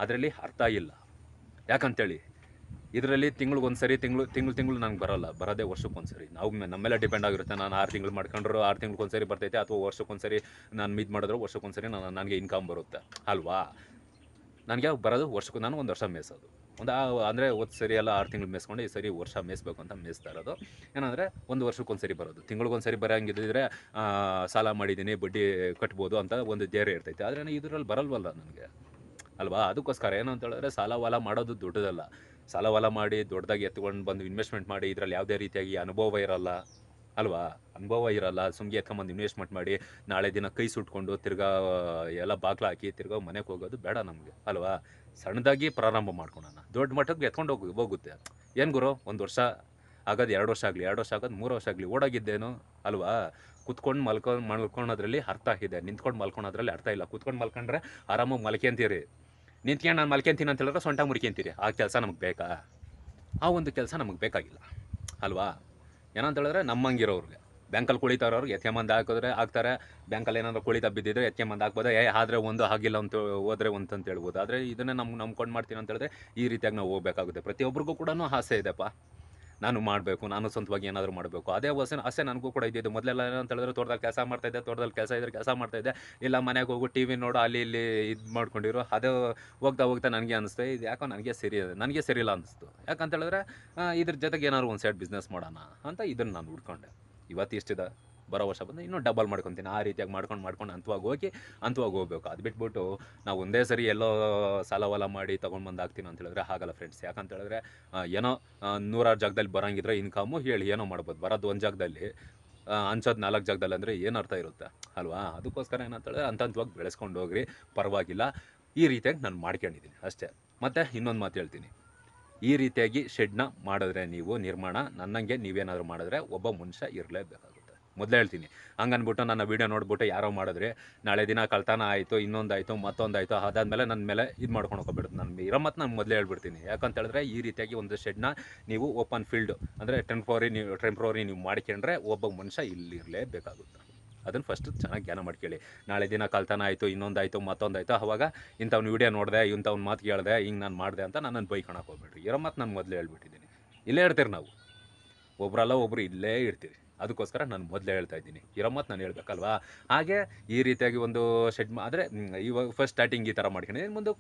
ಅದರಲ್ಲಿ ಅರ್ಥ ಇಲ್ಲ ಯಾಕಂತೇಳಿ ಇದರಲ್ಲಿ ತಿಂಗ್ಳಿಗೊಂದು ಸರಿ ತಿಂಗಳು ತಿಂಗಳು ತಿಂಗಳು ನಂಗೆ ಬರಲ್ಲ ಬರೋದೇ ವರ್ಷಕ್ಕೊಂದು ಸರಿ ನಾವು ಮೇಲೆ ಡಿಪೆಂಡ್ ಆಗಿರುತ್ತೆ ನಾನು ಆರು ತಿಂಗಳು ಮಾಡ್ಕೊಂಡ್ರು ಆರು ತಿಂಗಳಿಗೊಂದು ಸರಿ ಬರ್ತೈತೆ ಅಥವಾ ವರ್ಷಕ್ಕೊಂದು ಸರಿ ನಾನು ಮೀದ್ ಮಾಡಿದ್ರು ವರ್ಷಕ್ಕೊಂದು ಸರಿ ನಾನು ನನಗೆ ಇನ್ಕಮ್ ಬರುತ್ತೆ ಅಲ್ವಾ ನನಗೆ ಯಾವ ಬರೋದು ವರ್ಷಕ್ಕೆ ನಾನು ಒಂದು ವರ್ಷ ಮೇಯಿಸೋದು ಒಂದು ಅಂದರೆ ಒಂದು ಸರಿ ಎಲ್ಲ ಆರು ತಿಂಗಳು ಮೇಯ್ಸ್ಕೊಂಡು ಈ ಸರಿ ವರ್ಷ ಮೇಯಿಸ್ಬೇಕು ಅಂತ ಮೇಯಿಸ್ತಾ ಇರೋದು ಏನಂದರೆ ಒಂದು ವರ್ಷಕ್ಕೊಂದು ಸರಿ ಬರೋದು ತಿಂಗಳಿಗೊಂದು ಸರಿ ಬರೋಂಗಿದ್ದರೆ ಸಾಲ ಮಾಡಿದ್ದೀನಿ ಬಡ್ಡಿ ಕಟ್ಬೋದು ಅಂತ ಒಂದು ಧೈರ್ಯ ಇರ್ತೈತೆ ಆದರೆ ಇದರಲ್ಲಿ ಬರಲ್ವಲ್ಲ ನನಗೆ ಅಲ್ವಾ ಅದಕ್ಕೋಸ್ಕರ ಏನಂತ ಹೇಳಿದ್ರೆ ಸಾಲ ವಾಲ ಮಾಡೋದು ದೊಡ್ಡದಲ್ಲ ಸಾಲವಾಲ ಮಾಡಿ ದೊಡ್ಡದಾಗಿ ಎತ್ಕೊಂಡು ಬಂದು ಇನ್ವೆಸ್ಟ್ಮೆಂಟ್ ಮಾಡಿ ಇದರಲ್ಲಿ ಯಾವುದೇ ರೀತಿಯಾಗಿ ಅನುಭವ ಇರಲ್ಲ ಅಲ್ವಾ ಅನುಭವ ಇರಲ್ಲ ಸುಮ್ಗೆ ಎತ್ಕೊಂಬಂದು ಇನ್ವೆಸ್ಟ್ಮೆಂಟ್ ಮಾಡಿ ನಾಳೆ ದಿನ ಕೈ ಸುಟ್ಕೊಂಡು ತಿರ್ಗಾ ಎಲ್ಲ ಬಾಗ್ಲ ಹಾಕಿ ತಿರ್ಗಾ ಮನೆಗೆ ಹೋಗೋದು ಬೇಡ ನಮಗೆ ಅಲ್ವಾ ಸಣ್ಣದಾಗಿ ಪ್ರಾರಂಭ ಮಾಡ್ಕೊಳೋಣ ದೊಡ್ಡ ಮಟ್ಟಕ್ಕೆ ಎತ್ಕೊಂಡು ಹೋಗಿ ಹೋಗುತ್ತೆ ಏನು ಗುರು ಒಂದು ವರ್ಷ ಆಗೋದು ಎರಡು ವರ್ಷ ಆಗಲಿ ಎರಡು ವರ್ಷ ಆಗೋದು ಮೂರು ವರ್ಷ ಆಗಲಿ ಓಡಾಗಿದ್ದೇನು ಅಲ್ವಾ ಕುತ್ಕೊಂಡು ಮಲ್ಕೊಂಡು ಮಲ್ಕೊಳೋದ್ರಲ್ಲಿ ಅರ್ಥ ಆಗಿದೆ ನಿಂತ್ಕೊಂಡು ಮಲ್ಕೊಳೋದ್ರಲ್ಲಿ ಅರ್ಥ ಇಲ್ಲ ಕುತ್ಕೊಂಡು ಮಲ್ಕೊಂಡ್ರೆ ಆರಾಮಾಗಿ ಮಲ್ಕೊಂತೀರಿ ನಿಂತ್ಕೊಂಡು ನಾನು ಮಲ್ಕೊಂತೀನಿ ಅಂತ ಹೇಳಿದ್ರೆ ಸೊಂಟ ಮುರಿಕೊಂತೀರಿ ಆ ಕೆಲಸ ನಮಗೆ ಬೇಕಾ ಆ ಒಂದು ಕೆಲಸ ನಮಗೆ ಬೇಕಾಗಿಲ್ಲ ಅಲ್ವಾ ಏನಂತ ಹೇಳಿದ್ರೆ ನಮ್ಮಂಗಿರೋರಿಗೆ ಬ್ಯಾಂಕಲ್ಲಿ ಕುಳಿತಾರೋರ್ಗೆ ಎತ್ತೆ ಮಂದಿ ಹಾಕಿದ್ರೆ ಹಾಕ್ತಾರೆ ಬ್ಯಾಂಕಲ್ಲಿ ಏನಾದರೂ ಕುಳಿತ ಬಿದ್ದಿದ್ರೆ ಎತ್ತೆ ಮಂದಿ ಹಾಕ್ಬೋದು ಏ ಆದರೆ ಒಂದು ಹಾಗಿಲ್ಲ ಅಂತ ಹೋದರೆ ಒಂದು ಅಂತ ಹೇಳ್ಬೋದು ಆದರೆ ಇದನ್ನೇ ನಮ್ಗೆ ನಂಬ್ಕೊಂಡು ಮಾಡ್ತೀನಿ ಅಂತ ಹೇಳಿದ್ರೆ ಈ ರೀತಿಯಾಗಿ ನಾವು ಹೋಗಬೇಕಾಗುತ್ತೆ ಪ್ರತಿಯೊಬ್ಬರಿಗೂ ಕೂಡ ಆಸೆ ಇದೆಪ್ಪ ನಾನು ಮಾಡಬೇಕು ನಾನು ಸ್ವಂತವಾಗಿ ಏನಾದರೂ ಮಾಡಬೇಕು ಅದೇ ಹೊಸ ಅಷ್ಟೇ ನನಗೂ ಕೂಡ ಇದ್ದಿದ್ದು ಮೊದಲೆಲ್ಲ ಏನಂತ ಹೇಳಿದ್ರೆ ತೋಟದಲ್ಲಿ ಕೆಲಸ ಮಾಡ್ತಾಯಿದ್ದೆ ತೋಟದಲ್ಲಿ ಕೆಲಸ ಇದ್ರೆ ಕೆಲಸ ಮಾಡ್ತಾಯಿದ್ದೆ ಇಲ್ಲ ಮನೆಗೆ ಹೋಗು ಟಿ ವಿ ನೋಡು ಅಲ್ಲಿ ಇಲ್ಲಿ ಇದು ಮಾಡ್ಕೊಂಡಿರೋ ಅದು ಹೋಗ್ತಾ ಹೋಗ್ತಾ ನನಗೆ ಅನಿಸ್ತು ಇದು ಯಾಕೋ ನನಗೆ ಸರಿ ನನಗೆ ಸರಿಯಿಲ್ಲ ಅನಿಸ್ತು ಯಾಕಂತ ಹೇಳಿದ್ರೆ ಇದ್ರ ಜೊತೆಗೆ ಏನಾದ್ರು ಒಂದು ಸೈಡ್ ಬಿಸ್ನೆಸ್ ಮಾಡೋಣ ಅಂತ ಇದನ್ನು ನಾನು ಹುಡ್ಕೊಂಡೆ ಇವತ್ತು ಇಷ್ಟಿದೆ ಬರೋ ವರ್ಷ ಬಂದು ಇನ್ನೂ ಡಬಲ್ ಮಾಡ್ಕೊತೀನಿ ಆ ರೀತಿಯಾಗಿ ಮಾಡ್ಕೊಂಡು ಮಾಡ್ಕೊಂಡು ಅಂತ್ವಾಗಿ ಹೋಗಿ ಅಂತ್ವಾಗಿ ಹೋಗ್ಬೇಕು ಅದು ಬಿಟ್ಬಿಟ್ಟು ನಾವು ಒಂದೇ ಸರಿ ಎಲ್ಲೋ ಸಾಲ ಮಾಡಿ ತೊಗೊಂಡು ಬಂದು ಹಾಕ್ತೀನಿ ಅಂತ ಹೇಳಿದ್ರೆ ಆಗಲ್ಲ ಫ್ರೆಂಡ್ಸ್ ಯಾಕಂತ ಹೇಳಿದ್ರೆ ಏನೋ ನೂರಾರು ಜಾಗದಲ್ಲಿ ಬರೋಂಗಿದ್ರೆ ಇನ್ಕಮು ಹೇಳಿ ಏನೋ ಮಾಡ್ಬೋದು ಬರೋದು ಒಂದು ಜಾಗದಲ್ಲಿ ಅನ್ಸೋದು ನಾಲ್ಕು ಜಾಗದಲ್ಲಿ ಅಂದರೆ ಏನು ಅರ್ಥ ಇರುತ್ತೆ ಅಲ್ವಾ ಅದಕ್ಕೋಸ್ಕರ ಏನಂತೇಳಿದ್ರೆ ಅಂತಂತವಾಗಿ ಬೆಳೆಸ್ಕೊಂಡು ಹೋಗ್ರಿ ಪರವಾಗಿಲ್ಲ ಈ ರೀತಿಯಾಗಿ ನಾನು ಮಾಡ್ಕೊಂಡಿದ್ದೀನಿ ಅಷ್ಟೇ ಮತ್ತು ಇನ್ನೊಂದು ಮಾತು ಹೇಳ್ತೀನಿ ಈ ರೀತಿಯಾಗಿ ಶೆಡ್ನ ಮಾಡಿದ್ರೆ ನೀವು ನಿರ್ಮಾಣ ನನ್ನಂಗೆ ನೀವೇನಾದರೂ ಮಾಡಿದ್ರೆ ಒಬ್ಬ ಮನುಷ್ಯ ಇರಲೇಬೇಕಾಗುತ್ತೆ ಮೊದಲೇ ಹೇಳ್ತೀನಿ ಹಂಗನ್ಬಿಟ್ಟು ನನ್ನ ವೀಡಿಯೋ ನೋಡ್ಬಿಟ್ಟು ಯಾರೋ ಮಾಡಿದ್ರೆ ನಾಳೆ ದಿನ ಕಳ್ತಾನ ಆಯಿತು ಇನ್ನೊಂದಾಯಿತು ಮತ್ತೊಂದಾಯಿತು ಅದಾದಮೇಲೆ ನನ್ನ ಮೇಲೆ ಇದು ಮಾಡ್ಕೊಂಡು ಹೋಗ್ಬಿಡುತ್ತೆ ನನ್ನ ಇರೋ ಮತ್ತು ನಾನು ಮೊದಲೇ ಹೇಳ್ಬಿಡ್ತೀನಿ ಯಾಕಂತೇಳಿದ್ರೆ ಈ ರೀತಿಯಾಗಿ ಒಂದು ಶೆಡ್ನ ನೀವು ಓಪನ್ ಫೀಲ್ಡ್ ಅಂದರೆ ಟೆಂಪ್ರವರಿ ನೀವು ಟೆಂಪ್ರವರಿ ನೀವು ಮಾಡ್ಕೊಂಡ್ರೆ ಒಬ್ಬ ಮನುಷ್ಯ ಇಲ್ಲಿರಲೇಬೇಕಾಗುತ್ತೆ ಅದನ್ನು ಫಸ್ಟ್ ಚೆನ್ನಾಗಿ ಧ್ಯಾನ ಮಾಡ್ಕೊಳ್ಳಿ ನಾಳೆ ದಿನ ಕಲ್ತನ ಆಯಿತು ಇನ್ನೊಂದಾಯಿತು ಮತ್ತೊಂದಾಯಿತು ಅವಾಗ ಇಂಥವ್ನ ವೀಡಿಯೋ ನೋಡಿದೆ ಇಂಥವ್ನ ಮಾತು ಕೇಳಿದೆ ಹಿಂಗೆ ನಾನು ಮಾಡಿದೆ ಅಂತ ನನ್ನನ್ನು ಬೈಕಣಕ್ಕೆ ಹೋಗ್ಬಿಟ್ರಿ ಇರೋ ಮತ್ತು ನಾನು ಮೊದಲೇ ಹೇಳ್ಬಿಟ್ಟಿದ್ದೀನಿ ಇಲ್ಲೇ ಇರ್ತೀರಿ ನಾವು ಒಬ್ರಲ್ಲ ಒಬ್ಬರು ಇಲ್ಲೇ ಇರ್ತೀರಿ ಅದಕ್ಕೋಸ್ಕರ ನಾನು ಮೊದಲೇ ಹೇಳ್ತಾ ಇದ್ದೀನಿ ಇರೋ ಮತ್ತು ನಾನು ಹೇಳ್ಬೇಕಲ್ವಾ ಹಾಗೆ ಈ ರೀತಿಯಾಗಿ ಒಂದು ಶೆಡ್ ಆದರೆ ಇವಾಗ ಫಸ್ಟ್ ಸ್ಟಾರ್ಟಿಂಗ್ ಈ ಥರ ಮಾಡ್ಕೊಂಡು ಮುಂದೆ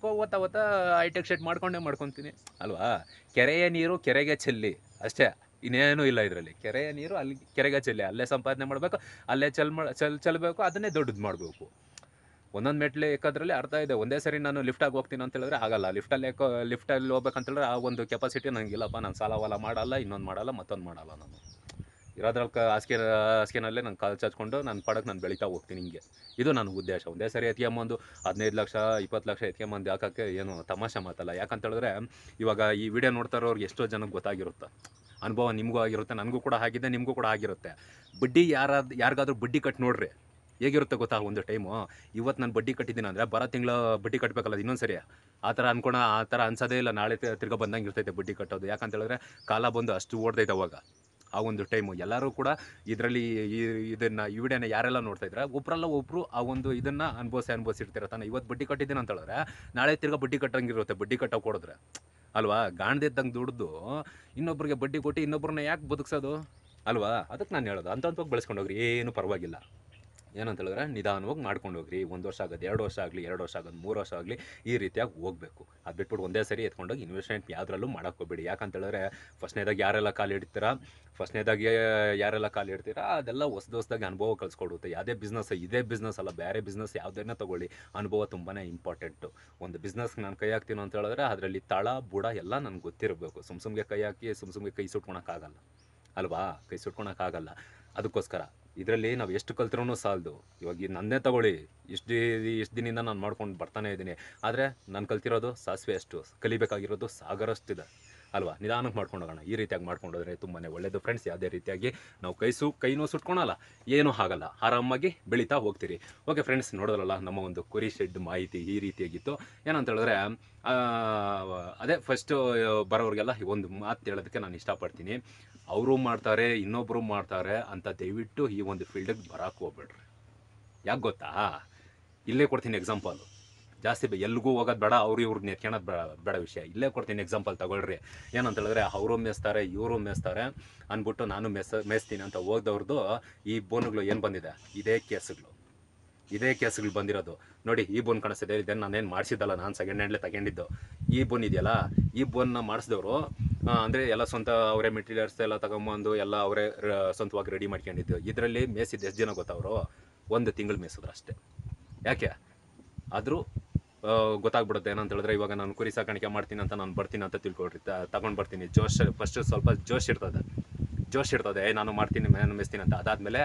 ಓದ್ತಾ ಐ ಟೆಕ್ ಶೆಡ್ ಮಾಡ್ಕೊಂಡೇ ಮಾಡ್ಕೊತೀನಿ ಅಲ್ವಾ ಕೆರೆಯ ನೀರು ಕೆರೆಗೆ ಚೆಲ್ಲಿ ಅಷ್ಟೇ ಇನ್ನೇನೂ ಇಲ್ಲ ಇದರಲ್ಲಿ ಕೆರೆಯ ನೀರು ಅಲ್ಲಿ ಕೆರೆಗೆ ಚೆಲ್ಲಿ ಅಲ್ಲೇ ಸಂಪಾದನೆ ಮಾಡಬೇಕು ಅಲ್ಲೇ ಚೆಲ್ ಮಾಡಿ ಚೆಲ್ ಚೆಲ್ಲಬೇಕು ಅದನ್ನೇ ದೊಡ್ಡದು ಮಾಡಬೇಕು ಒಂದೊಂದು ಮೆಟ್ಲು ಏಕಾದ್ರಲ್ಲಿ ಅರ್ಥ ಇದೆ ಒಂದೇ ಸರಿ ನಾನು ಲಿಫ್ಟಾಗಿ ಹೋಗ್ತೀನಿ ಅಂತ ಹೇಳಿದ್ರೆ ಆಗಲ್ಲ ಲಿಫ್ಟಲ್ಲಿ ಲಿಫ್ಟಲ್ಲಿ ಹೋಗ್ಬೇಕಂತ ಹೇಳಿದ್ರೆ ಆ ಒಂದು ಕೆಪಾಸಿಟಿ ನನಗಿಲ್ಲಪ್ಪ ನಾನು ಸಾಲ ಮಾಡಲ್ಲ ಇನ್ನೊಂದು ಮಾಡಲ್ಲ ಮತ್ತೊಂದು ಮಾಡಲ್ಲ ನಾನು ಇರೋದ್ರಲ್ಲಿ ಕಾಸ್ಕೆ ಹಾಸಿಗೆ ಹಾಸಿಗೆನಲ್ಲೇ ನಾನು ಕಾಲು ಚಾಚ್ಕೊಂಡು ನಾನು ಪಡಕ್ಕೆ ನಾನು ಬೆಳೀತಾ ಹೋಗ್ತೀನಿ ನಿಮಗೆ ಇದು ನನ್ನ ಉದ್ದೇಶ ಒಂದೇ ಸರಿ ಎತ್ಕೊಂಬಂದು ಹದಿನೈದು ಲಕ್ಷ ಇಪ್ಪತ್ತು ಲಕ್ಷ ಎತ್ಕೊಂಬಂದು ಹಾಕೋಕ್ಕೆ ಏನು ತಮಾಷೆ ಮಾತಲ್ಲ ಯಾಕಂತೇಳಿದ್ರೆ ಇವಾಗ ಈ ವಿಡಿಯೋ ನೋಡ್ತಾ ಎಷ್ಟೋ ಜನಕ್ಕೆ ಗೊತ್ತಾಗಿರುತ್ತೆ ಅನುಭವ ನಿಮಗೂ ಆಗಿರುತ್ತೆ ನನಗೂ ಕೂಡ ಆಗಿದೆ ನಿಮಗೂ ಕೂಡ ಆಗಿರುತ್ತೆ ಬಡ್ಡಿ ಯಾರಾದ ಯಾರಿಗಾದ್ರೂ ಬಡ್ಡಿ ಕಟ್ ನೋಡ್ರಿ ಹೇಗಿರುತ್ತೆ ಗೊತ್ತಾ ಒಂದು ಟೈಮು ಇವತ್ತು ನಾನು ಬಡ್ಡಿ ಕಟ್ಟಿದ್ದೀನಿ ಅಂದರೆ ಬರೋ ತಿಂಗಳ ಬಡ್ಡಿ ಕಟ್ಟಬೇಕಲ್ಲ ಇನ್ನೊಂದು ಸರಿ ಆ ಥರ ಅನ್ಕೊಂಡು ಆ ಥರ ಅನ್ಸೋದೇ ಇಲ್ಲ ನಾಳೆ ತಿರ್ಗ ಬಂದಂಗೆ ಇರ್ತೈತೆ ಬಡ್ಡಿ ಕಟ್ಟೋದು ಯಾಕಂತ ಹೇಳಿದ್ರೆ ಕಾಲ ಬಂದು ಅಷ್ಟು ಓಡ್ತೈತೆ ಅವಾಗ ಆ ಒಂದು ಟೈಮು ಎಲ್ಲರೂ ಕೂಡ ಇದರಲ್ಲಿ ಇದನ್ನು ಈ ವಿಡಿಯೋನ ಯಾರೆಲ್ಲ ನೋಡ್ತಾ ಇದ್ರೆ ಒಬ್ಬರಲ್ಲ ಒಬ್ಬರು ಆ ಒಂದು ಇದನ್ನು ಅನುಭವಿಸಿ ಅನುಭವಿಸಿರ್ತಾರೆ ತಾನ ಇವತ್ತು ಬಡ್ಡಿ ಕಟ್ಟಿದ್ದೀನಿ ಅಂತ ಹೇಳಿದ್ರೆ ನಾಳೆ ತಿರ್ಗಿ ಬಡ್ಡಿ ಕಟ್ಟಂಗಿರುತ್ತೆ ಬಡ್ಡಿ ಕಟ್ಟೋ ಕೊಡಿದ್ರೆ ಅಲ್ವಾ ಗಾಣದಿದ್ದಂಗೆ ದುಡ್ದು ಇನ್ನೊಬ್ರಿಗೆ ಬಡ್ಡಿ ಕೊಟ್ಟು ಇನ್ನೊಬ್ರನ್ನ ಯಾಕೆ ಬದುಕ್ಸೋದು ಅಲ್ವಾ ಅದಕ್ಕೆ ನಾನು ಹೇಳೋದು ಅಂತ ಹೋಗಿ ಬೆಳೆಸ್ಕೊಂಡೋಗ್ರಿ ಏನು ಪರವಾಗಿಲ್ಲ ಏನಂತ ಹೇಳಿದ್ರೆ ನಿಧಾನವಾಗಿ ಮಾಡ್ಕೊಂಡು ಹೋಗ್ರಿ ಒಂದು ವರ್ಷ ಆಗೋದು ಎರಡು ವರ್ಷ ಆಗಲಿ ಎರಡು ವರ್ಷ ಆಗೋದು ಮೂರು ವರ್ಷ ಆಗಲಿ ಈ ರೀತಿಯಾಗಿ ಹೋಗಬೇಕು ಅದು ಬಿಟ್ಬಿಟ್ಟು ಒಂದೇ ಸರಿ ಹೋಗಿ ಇನ್ವೆಸ್ಟ್ಮೆಂಟ್ ಯಾವುದ್ರಲ್ಲೂ ಮಾಡೋಕ್ಕೋಗ್ಬೇಡಿ ಹೇಳಿದ್ರೆ ಫಸ್ಟ್ನೇದಾಗಿ ಯಾರೆಲ್ಲ ಕಾಲು ಇಡ್ತೀರಾ ಫಸ್ಟ್ನೇದಾಗಿ ಯಾರೆಲ್ಲ ಕಾಲು ಇಡ್ತೀರಾ ಅದೆಲ್ಲ ಹೊಸದ ಅನುಭವ ಕಲಿಸ್ಕೊಡುತ್ತೆ ಯಾವುದೇ ಬಿಸ್ನೆಸ್ ಇದೇ ಬಿಸ್ನೆಸ್ ಅಲ್ಲ ಬೇರೆ ಬಿಸ್ನೆಸ್ ಯಾವುದನ್ನ ತೊಗೊಳ್ಳಿ ಅನುಭವ ತುಂಬಾ ಇಂಪಾರ್ಟೆಂಟು ಒಂದು ಬಿಸ್ನೆಸ್ಗೆ ನಾನು ಕೈ ಹಾಕ್ತೀನಿ ಅಂತ ಹೇಳಿದ್ರೆ ಅದರಲ್ಲಿ ತಳ ಬುಡ ಎಲ್ಲ ನನಗೆ ಗೊತ್ತಿರಬೇಕು ಸುಮ್ಸುಮ್ಗೆ ಕೈ ಹಾಕಿ ಸುಮ್ಸುಮ್ಗೆ ಸುಮ್ಗೆ ಕೈ ಸುಟ್ಕೊಳಕ್ಕಾಗಲ್ಲ ಅಲ್ವಾ ಕೈ ಸುಟ್ಕೊಳಕ್ಕಾಗಲ್ಲ ಅದಕ್ಕೋಸ್ಕರ ಇದರಲ್ಲಿ ನಾವು ಎಷ್ಟು ಕಲ್ತಿರೋನು ಸಾಲದು ಇವಾಗ ಇದು ನನ್ನೇ ತಗೊಳ್ಳಿ ಇಷ್ಟು ಇಷ್ಟು ದಿನದಿಂದ ನಾನು ಮಾಡ್ಕೊಂಡು ಬರ್ತಾನೆ ಇದ್ದೀನಿ ಆದರೆ ನಾನು ಕಲ್ತಿರೋದು ಸಾಸಿವೆ ಅಷ್ಟು ಕಲಿಬೇಕಾಗಿರೋದು ಸಾಗರಷ್ಟಿದೆ ಅಲ್ವಾ ನಿಧಾನಕ್ಕೆ ಮಾಡ್ಕೊಂಡು ಹೋಗೋಣ ಈ ರೀತಿಯಾಗಿ ಮಾಡ್ಕೊಂಡೋದ್ರೆ ತುಂಬಾ ಒಳ್ಳೆಯದು ಫ್ರೆಂಡ್ಸ್ ಯಾವುದೇ ರೀತಿಯಾಗಿ ನಾವು ಕೈಸು ಕೈನೂ ಸುಟ್ಕೊಳಲ್ಲ ಏನೂ ಆಗಲ್ಲ ಆರಾಮಾಗಿ ಬೆಳೀತಾ ಹೋಗ್ತೀರಿ ಓಕೆ ಫ್ರೆಂಡ್ಸ್ ನೋಡಿದ್ರಲ್ಲ ನಮ್ಮ ಒಂದು ಕುರಿ ಶೆಡ್ ಮಾಹಿತಿ ಈ ರೀತಿಯಾಗಿತ್ತು ಏನಂತ ಹೇಳಿದ್ರೆ ಅದೇ ಫಸ್ಟು ಬರೋರಿಗೆಲ್ಲ ಒಂದು ಮಾತು ಹೇಳೋದಕ್ಕೆ ನಾನು ಇಷ್ಟಪಡ್ತೀನಿ ಅವರು ಮಾಡ್ತಾರೆ ಇನ್ನೊಬ್ಬರು ಮಾಡ್ತಾರೆ ಅಂತ ದಯವಿಟ್ಟು ಈ ಒಂದು ಫೀಲ್ಡಿಗೆ ಬರೋಕ್ಕೆ ಹೋಗ್ಬೇಡ್ರಿ ಯಾಕೆ ಗೊತ್ತಾ ಇಲ್ಲೇ ಕೊಡ್ತೀನಿ ಎಕ್ಸಾಂಪಲು ಜಾಸ್ತಿ ಬೇ ಎಲ್ಗೂ ಹೋಗೋದು ಬೇಡ ಅವ್ರು ಇವ್ರಿಗೆ ನೆತ್ಕೊಳ್ಳೋದು ಬೇಡ ಬೇಡ ವಿಷಯ ಇಲ್ಲೇ ಕೊಡ್ತೀನಿ ಎಕ್ಸಾಂಪಲ್ ತಗೊಳ್ರಿ ಏನಂತ ಹೇಳಿದ್ರೆ ಅವರು ಮೇಸ್ತಾರೆ ಇವರು ಮೇಸ್ತಾರೆ ಅಂದ್ಬಿಟ್ಟು ನಾನು ಮೆಸ್ ಮೇಸ್ತೀನಿ ಅಂತ ಹೋಗ್ದವ್ರದ್ದು ಈ ಬೋನುಗಳು ಏನು ಬಂದಿದೆ ಇದೇ ಕೇಸುಗಳು ಇದೇ ಕೇಸುಗಳು ಬಂದಿರೋದು ನೋಡಿ ಈ ಬೋನ್ ಕಾಣಿಸ್ತಿದೆ ಇದನ್ನು ನಾನೇನು ಮಾಡಿಸಿದ್ದಲ್ಲ ನಾನು ಸೆಕೆಂಡ್ ಹ್ಯಾಂಡ್ಲೇ ತಗೊಂಡಿದ್ದು ಈ ಬೋನ್ ಇದೆಯಲ್ಲ ಈ ಬೋನ್ನ ಮಾಡಿಸಿದವರು ಅಂದರೆ ಎಲ್ಲ ಸ್ವಂತ ಅವರೇ ಮೆಟೀರಿಯಲ್ಸ್ ಎಲ್ಲ ತಗೊಂಬಂದು ಎಲ್ಲ ಅವರೇ ಸ್ವಂತವಾಗಿ ರೆಡಿ ಮಾಡ್ಕೊಂಡಿದ್ದು ಇದರಲ್ಲಿ ಮೇಸಿದ್ದು ಎಷ್ಟು ಜನ ಗೊತ್ತವರು ಒಂದು ತಿಂಗಳು ಮೇಸಿದ್ರು ಅಷ್ಟೇ ಯಾಕೆ ಆದರೂ ಗೊತ್ತಾಗ್ಬಿಡುತ್ತೆ ಏನಂತ ಹೇಳಿದ್ರೆ ಇವಾಗ ನಾನು ಕುರಿ ಸಾಕಾಣಿಕೆ ಮಾಡ್ತೀನಿ ಅಂತ ನಾನು ಬರ್ತೀನಿ ಅಂತ ತಿಳ್ಕೊಳ್ರಿ ತಗೊಂಡು ಬರ್ತೀನಿ ಜೋಶ್ ಫಸ್ಟ್ ಸ್ವಲ್ಪ ಜೋಶ್ ಇರ್ತದೆ ಜೋಶ್ ಇರ್ತದೆ ಏ ನಾನು ಮಾಡ್ತೀನಿ ನಾನು ಮೆಸ್ತೀನಿ ಅಂತ ಅದಾದಮೇಲೆ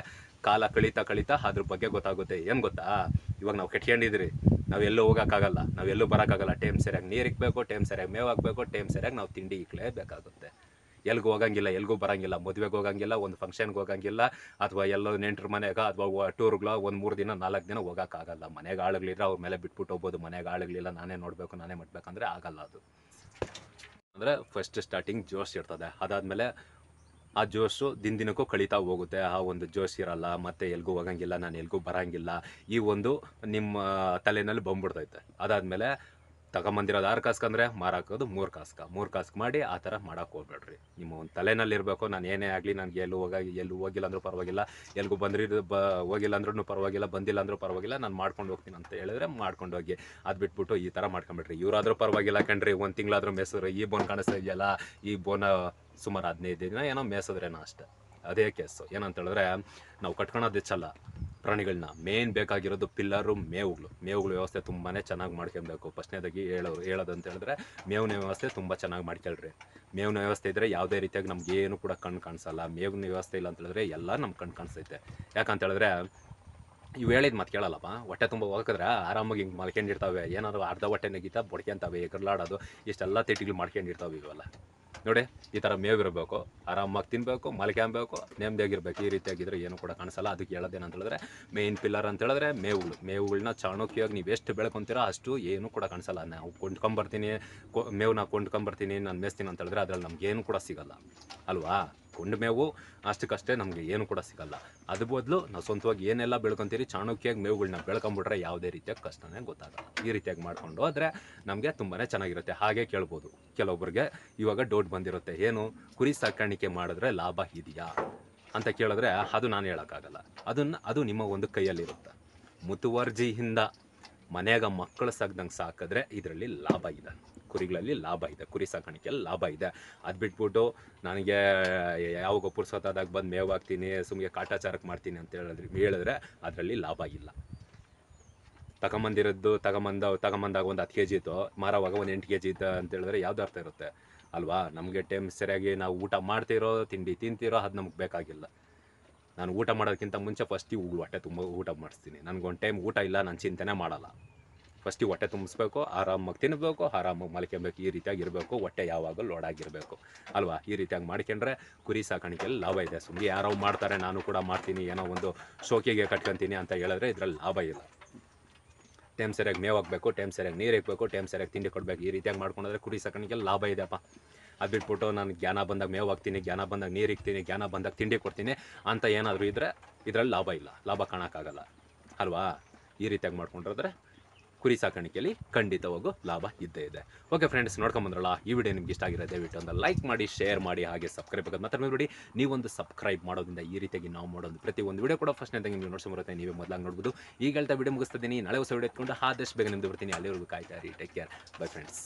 ಕಾಲ ಕಳೀತಾ ಕಳೀತಾ ಅದ್ರ ಬಗ್ಗೆ ಗೊತ್ತಾಗುತ್ತೆ ಏನು ಗೊತ್ತಾ ಇವಾಗ ನಾವು ಕೆಟ್ಕೊಂಡಿದ್ರಿ ನಾವೆಲ್ಲೂ ಹೋಗೋಕ್ಕಾಗಲ್ಲ ನಾವೆಲ್ಲೂ ಬರೋಕ್ಕಾಗಲ್ಲ ಟೈಮ್ ಸರಿಯಾಗಿ ನೀರು ಇಕ್ಬೇಕು ಟೈಮ್ ಸರಿಯಾಗಿ ಮೇವು ಹಾಕ್ಬೇಕು ಟೈಮ್ ಸರಿಯಾಗಿ ನಾವು ತಿಂಡಿ ಬೇಕಾಗುತ್ತೆ ಎಲ್ಗೂ ಹೋಗಂಗಿಲ್ಲ ಎಲ್ಗೂ ಬರಂಗಿಲ್ಲ ಮದುವೆಗೆ ಹೋಗಂಗಿಲ್ಲ ಒಂದು ಫಂಕ್ಷನ್ಗೆ ಹೋಗಂಗಿಲ್ಲ ಅಥವಾ ಎಲ್ಲೋ ನೆಂಟ್ರ ಮನೆಗೆ ಅಥವಾ ಟೂರ್ಗಳ ಒಂದು ಮೂರು ದಿನ ನಾಲ್ಕು ದಿನ ಹೋಗೋಕ್ಕಾಗಲ್ಲ ಮನೆಗೆ ಆಳುಗಳಿದ್ರೆ ಅವ್ರ ಮೇಲೆ ಬಿಟ್ಬಿಟ್ಟು ಹೋಗ್ಬೋದು ಮನೆಗೆ ಆಳುಗಳಿಲ್ಲ ನಾನೇ ನೋಡಬೇಕು ನಾನೇ ಮಾಡ್ಬೇಕಂದ್ರೆ ಆಗಲ್ಲ ಅದು ಅಂದರೆ ಫಸ್ಟ್ ಸ್ಟಾರ್ಟಿಂಗ್ ಜೋಶ್ ಇರ್ತದೆ ಅದಾದಮೇಲೆ ಆ ಜೋಶು ದಿನ ದಿನಕ್ಕೂ ಕಳೀತಾ ಹೋಗುತ್ತೆ ಆ ಒಂದು ಜೋಶ್ ಇರಲ್ಲ ಮತ್ತೆ ಎಲ್ಗೂ ಹೋಗಂಗಿಲ್ಲ ನಾನು ಎಲ್ಗೂ ಬರಂಗಿಲ್ಲ ಈ ಒಂದು ನಿಮ್ಮ ತಲೆಯಲ್ಲಿ ಬಂದ್ಬಿಡ್ತೈತೆ ಅದಾದಮೇಲೆ ತಗೊಂಬಂದಿರೋದು ಆರು ಕಾಸ್ಕಂದ್ರೆ ಮಾರಾಕೋದು ಮೂರು ಕಾಸ್ಕ ಮೂರು ಕಾಸ್ಕ್ ಮಾಡಿ ಆ ಥರ ಮಾಡೋಕೆ ಹೋಗ್ಬೇಡ್ರಿ ನಿಮ್ಮ ಒಂದು ಇರಬೇಕು ನಾನು ಏನೇ ಆಗಲಿ ನನಗೆ ಎಲ್ಲೂ ಹೋಗಿ ಎಲ್ಲೂ ಹೋಗಿಲ್ಲ ಅಂದರೂ ಪರವಾಗಿಲ್ಲ ಎಲ್ಲಿಗೂ ಬಂದಿರೋ ಬ ಹೋಗಿಲ್ಲ ಅಂದ್ರೂ ಪರವಾಗಿಲ್ಲ ಬಂದಿಲ್ಲ ಅಂದರೂ ಪರವಾಗಿಲ್ಲ ನಾನು ಮಾಡ್ಕೊಂಡು ಹೋಗ್ತೀನಿ ಅಂತ ಹೇಳಿದ್ರೆ ಮಾಡ್ಕೊಂಡು ಹೋಗಿ ಅದು ಬಿಟ್ಬಿಟ್ಟು ಈ ಥರ ಮಾಡ್ಕೊಂಬಿಟ್ರಿ ಇವರಾದರೂ ಪರವಾಗಿಲ್ಲ ಕಣ್ರಿ ಒಂದು ತಿಂಗಳಾದ್ರೂ ಮೇಸರು ಈ ಬೋನ್ ಕಾಣಿಸ್ತಾ ಇದೆಯಲ್ಲ ಈ ಬೋನ ಸುಮಾರು ಹದಿನೈದು ದಿನ ಏನೋ ಮೇಸದ್ರೇನೋ ಅಷ್ಟೇ ಅದೇ ಕೇಸು ಏನಂತ ಹೇಳಿದ್ರೆ ನಾವು ಕಟ್ಕೊಳೋದು ಹೆಚ್ಚಲ್ಲ ಪ್ರಾಣಿಗಳನ್ನ ಮೇನ್ ಬೇಕಾಗಿರೋದು ಪಿಲ್ಲರು ಮೇವುಗಳು ಮೇವುಗಳ ವ್ಯವಸ್ಥೆ ತುಂಬಾ ಚೆನ್ನಾಗಿ ಮಾಡ್ಕೊಬೇಕು ಫಸ್ಟ್ನೇದಾಗಿ ಹೇಳೋರು ಅಂತ ಹೇಳಿದ್ರೆ ಮೇವಿನ ವ್ಯವಸ್ಥೆ ತುಂಬ ಚೆನ್ನಾಗಿ ಮಾಡ್ಕೊಳ್ರಿ ಮೇವಿನ ವ್ಯವಸ್ಥೆ ಇದ್ದರೆ ಯಾವುದೇ ರೀತಿಯಾಗಿ ನಮ್ಗೆ ಏನು ಕೂಡ ಕಣ್ಣು ಕಾಣಿಸಲ್ಲ ಮೇವಿನ ವ್ಯವಸ್ಥೆ ಇಲ್ಲ ಅಂತ ಹೇಳಿದ್ರೆ ಎಲ್ಲ ನಮ್ಮ ಕಣ್ಣು ಕಾಣಿಸ್ತೈತೆ ಯಾಕಂತ ಹೇಳಿದ್ರೆ ಇವು ಹೇಳಿದ ಮತ್ತೆ ಕೇಳಲ್ಲಪ್ಪ ಹೊಟ್ಟೆ ತುಂಬ ಹೋಗಕ್ರೆ ಆರಾಮಾಗಿ ಹಿಂಗೆ ಮಲ್ಕೊಂಡಿರ್ತಾವೆ ಏನಾದರೂ ಅರ್ಧ ಹೊಟ್ಟೆ ನೆಗಿತಾ ಬಡ್ಕೊಂತಾವೆ ಎಗರ್ಲಾಡೋದು ಇಷ್ಟೆಲ್ಲ ತಿಟ್ಟಿಗಳು ಮಾಡ್ಕೊಂಡಿರ್ತಾವೆ ಇವೆಲ್ಲ ನೋಡಿ ಈ ಥರ ಮೇವಿರಬೇಕು ಆರಾಮಾಗಿ ತಿನ್ನಬೇಕು ಮಲ್ಕ್ಯಾಂಬೇಕು ನೆಮ್ಮದಿಯಾಗಿರ್ಬೇಕು ಈ ರೀತಿಯಾಗಿದ್ರೆ ಏನು ಕೂಡ ಕಾಣಿಸಲ್ಲ ಅದಕ್ಕೆ ಹೇಳೋದೇನು ಹೇಳಿದ್ರೆ ಮೇನ್ ಪಿಲ್ಲರ್ ಅಂತ ಹೇಳಿದ್ರೆ ಮೇವುಗಳು ಮೇವುಗಳನ್ನ ಚಾಣಕ್ಯವಾಗಿ ನೀವು ಎಷ್ಟು ಬೆಳ್ಕೊತೀರೋ ಅಷ್ಟು ಏನು ಕೂಡ ಕಾಣಿಸಲ್ಲ ನಾವು ಕೊಂಡ್ಕೊಂಬರ್ತೀನಿ ಮೇವು ನಾವು ಕೊಂಡ್ಕೊಂಬರ್ತೀನಿ ನಾನು ಮೇಸ್ತೀನಿ ಅಂತ ಹೇಳಿದ್ರೆ ಅದ್ರಲ್ಲಿ ನಮ್ಗೆ ಏನು ಕೂಡ ಸಿಗಲ್ಲ ಅಲ್ವಾ ಪುಂಡ್ ಮೇವು ಅಷ್ಟಕ್ಕಷ್ಟೇ ನಮಗೆ ಏನು ಕೂಡ ಸಿಗಲ್ಲ ಅದು ಬದಲು ನಾವು ಸ್ವಂತವಾಗಿ ಏನೆಲ್ಲ ಬೆಳ್ಕೊಂತೀರಿ ಚಾಣಕ್ಯಾಗಿ ಮೇವುಗಳನ್ನ ಬೆಳ್ಕೊಂಬಿಟ್ರೆ ಯಾವುದೇ ರೀತಿಯಾಗಿ ಕಷ್ಟನೇ ಗೊತ್ತಾಗಲ್ಲ ಈ ರೀತಿಯಾಗಿ ಮಾಡಿಕೊಂಡು ಆದರೆ ನಮಗೆ ತುಂಬಾ ಚೆನ್ನಾಗಿರುತ್ತೆ ಹಾಗೆ ಕೇಳ್ಬೋದು ಕೆಲವೊಬ್ಬರಿಗೆ ಇವಾಗ ಡೌಟ್ ಬಂದಿರುತ್ತೆ ಏನು ಕುರಿ ಸಾಕಾಣಿಕೆ ಮಾಡಿದ್ರೆ ಲಾಭ ಇದೆಯಾ ಅಂತ ಕೇಳಿದ್ರೆ ಅದು ನಾನು ಹೇಳೋಕ್ಕಾಗಲ್ಲ ಅದನ್ನು ಅದು ನಿಮ್ಮ ಒಂದು ಕೈಯಲ್ಲಿರುತ್ತೆ ಮುತುವರ್ಜಿಯಿಂದ ಮನೆಯಾಗ ಮಕ್ಕಳು ಸಾಕ್ದಂಗೆ ಸಾಕಿದ್ರೆ ಇದರಲ್ಲಿ ಲಾಭ ಇದೆ ಕುರಿಗಳಲ್ಲಿ ಲಾಭ ಇದೆ ಕುರಿ ಸಾಕಾಣಿಕೆಯಲ್ಲಿ ಲಾಭ ಇದೆ ಅದು ಬಿಟ್ಬಿಟ್ಟು ನನಗೆ ಯಾವಾಗ ಪುರ್ಸೊತ್ತಾದಾಗ ಬಂದು ಮೇವಾಗ್ತೀನಿ ಸುಮ್ಮನೆ ಕಾಟಾಚಾರಕ್ಕೆ ಮಾಡ್ತೀನಿ ಅಂತ ಹೇಳಿದ್ರೆ ಹೇಳಿದ್ರೆ ಅದರಲ್ಲಿ ಲಾಭ ಇಲ್ಲ ತಗೊಂಬಂದಿರೋದು ತಗೊಂಬಂದ ತಗೊಂಬಂದಾಗ ಒಂದು ಹತ್ತು ಕೆ ಜಿ ಇತ್ತು ಮಾರವಾಗ ಒಂದು ಎಂಟು ಕೆ ಜಿ ಇತ್ತು ಅಂತ ಹೇಳಿದ್ರೆ ಯಾವ್ದು ಅರ್ಥ ಇರುತ್ತೆ ಅಲ್ವಾ ನಮಗೆ ಟೈಮ್ ಸರಿಯಾಗಿ ನಾವು ಊಟ ಮಾಡ್ತಿರೋ ತಿಂಡಿ ತಿಂತಿರೋ ಅದು ನಮ್ಗೆ ಬೇಕಾಗಿಲ್ಲ ನಾನು ಊಟ ಮಾಡೋದಕ್ಕಿಂತ ಮುಂಚೆ ಫಸ್ಟಿಗೆ ಹೊಟ್ಟೆ ತುಂಬ ಊಟ ಮಾಡಿಸ್ತೀನಿ ನನಗೊಂದು ಟೈಮ್ ಊಟ ಇಲ್ಲ ನಾನು ಚಿಂತೆನೇ ಮಾಡೋಲ್ಲ ಫಸ್ಟಿಗೆ ಹೊಟ್ಟೆ ತುಂಬಿಸ್ಬೇಕು ಆರಾಮಾಗಿ ತಿನ್ನಬೇಕು ಆರಾಮಾಗಿ ಮಲ್ಕೊಬೇಕು ಈ ರೀತಿಯಾಗಿ ಇರಬೇಕು ಹೊಟ್ಟೆ ಯಾವಾಗಲೂ ಲೋಡಾಗಿರಬೇಕು ಅಲ್ವಾ ಈ ರೀತಿಯಾಗಿ ಮಾಡ್ಕೊಂಡ್ರೆ ಕುರಿ ಸಾಕಾಣಿಕೆಯಲ್ಲಿ ಲಾಭ ಇದೆ ಸುಮ್ಮನೆ ಯಾರೋ ಮಾಡ್ತಾರೆ ನಾನು ಕೂಡ ಮಾಡ್ತೀನಿ ಏನೋ ಒಂದು ಶೋಕಿಗೆ ಕಟ್ಕೊತೀನಿ ಅಂತ ಹೇಳಿದ್ರೆ ಇದರಲ್ಲಿ ಲಾಭ ಇಲ್ಲ ಟೈಮ್ ಸರಿಯಾಗಿ ಮೇವು ಹಾಕಬೇಕು ಟೈಮ್ ಸರಿಯಾಗಿ ನೀರು ಹಾಕಬೇಕು ಟೈಮ್ ಸರಿಯಾಗಿ ತಿಂಡಿ ಕೊಡಬೇಕು ಈ ರೀತಿಯಾಗಿ ಮಾಡ್ಕೊಂಡ್ರೆ ಕುರಿ ಸಾಕಾಣಿಕೆಯಲ್ಲಿ ಲಾಭ ಇದೆಪ್ಪ ಅದು ಬಿಟ್ಬಿಟ್ಟು ನಾನು ಜ್ಞಾನ ಬಂದಾಗ ಮೇವು ಹಾಕ್ತೀನಿ ಜ್ಞಾನ ಬಂದಾಗ ನೀರು ಇಕ್ತೀನಿ ಜ್ಞಾನ ಬಂದಾಗ ತಿಂಡಿ ಕೊಡ್ತೀನಿ ಅಂತ ಏನಾದರೂ ಇದ್ದರೆ ಇದರಲ್ಲಿ ಲಾಭ ಇಲ್ಲ ಲಾಭ ಕಾಣೋಕ್ಕಾಗಲ್ಲ ಅಲ್ವಾ ಈ ರೀತಿಯಾಗಿ ಮಾಡ್ಕೊಂಡ್ರದ್ರೆ ಕುರಿ ಸಾಕಾಣಿಕೆಯಲ್ಲಿ ಖಂಡಿತವಾಗೂ ಲಾಭ ಇದ್ದೇ ಇದೆ ಓಕೆ ಫ್ರೆಂಡ್ಸ್ ನೋಡ್ಕೊಂಬಂದ್ರಲ್ಲ ಈ ವಿಡಿಯೋ ನಿಮ್ಗೆ ಇಷ್ಟ ಆಗಿರೋ ದಯವಿಟ್ಟು ಒಂದು ಲೈಕ್ ಮಾಡಿ ಶೇರ್ ಮಾಡಿ ಹಾಗೆ ಸಬ್ಸ್ಕ್ರೈಬ್ ಆಗೋದು ಮಾತ್ರ ನೋಡಿ ನೀವೊಂದು ಸಬ್ಸ್ಕ್ರೈಬ್ ಮಾಡೋದ್ರಿಂದ ಈ ರೀತಿಯಾಗಿ ನಾವು ಮಾಡೋದು ಪ್ರತಿ ಒಂದು ವಿಡಿಯೋ ಕೂಡ ಫಸ್ಟ್ ನೀವು ನೋಡ್ಸೋ ಬರುತ್ತೆ ನೀವೇ ಮೊದಲಾಗಿ ನೋಡ್ಬೋದು ಈಗ ಹೇಳ್ತಾ ವಿಡಿಯೋ ಮುಗಿಸ್ತಿದ್ದೀನಿ ನಾಳೆ ಹೊಸ ವಿಡಿಯೋ ಎತ್ಕೊಂಡು ಆದಷ್ಟು ಬೇಗ ನಿಮ್ದು ಬರ್ತೀನಿ ಅಲ್ಲಿವರೆಗೂ ಕಾಯ್ತಾ ಇರಿ ಟೇಕ್ ಕೇರ್ ಬೈ ಫ್ರೆಂಡ್ಸ್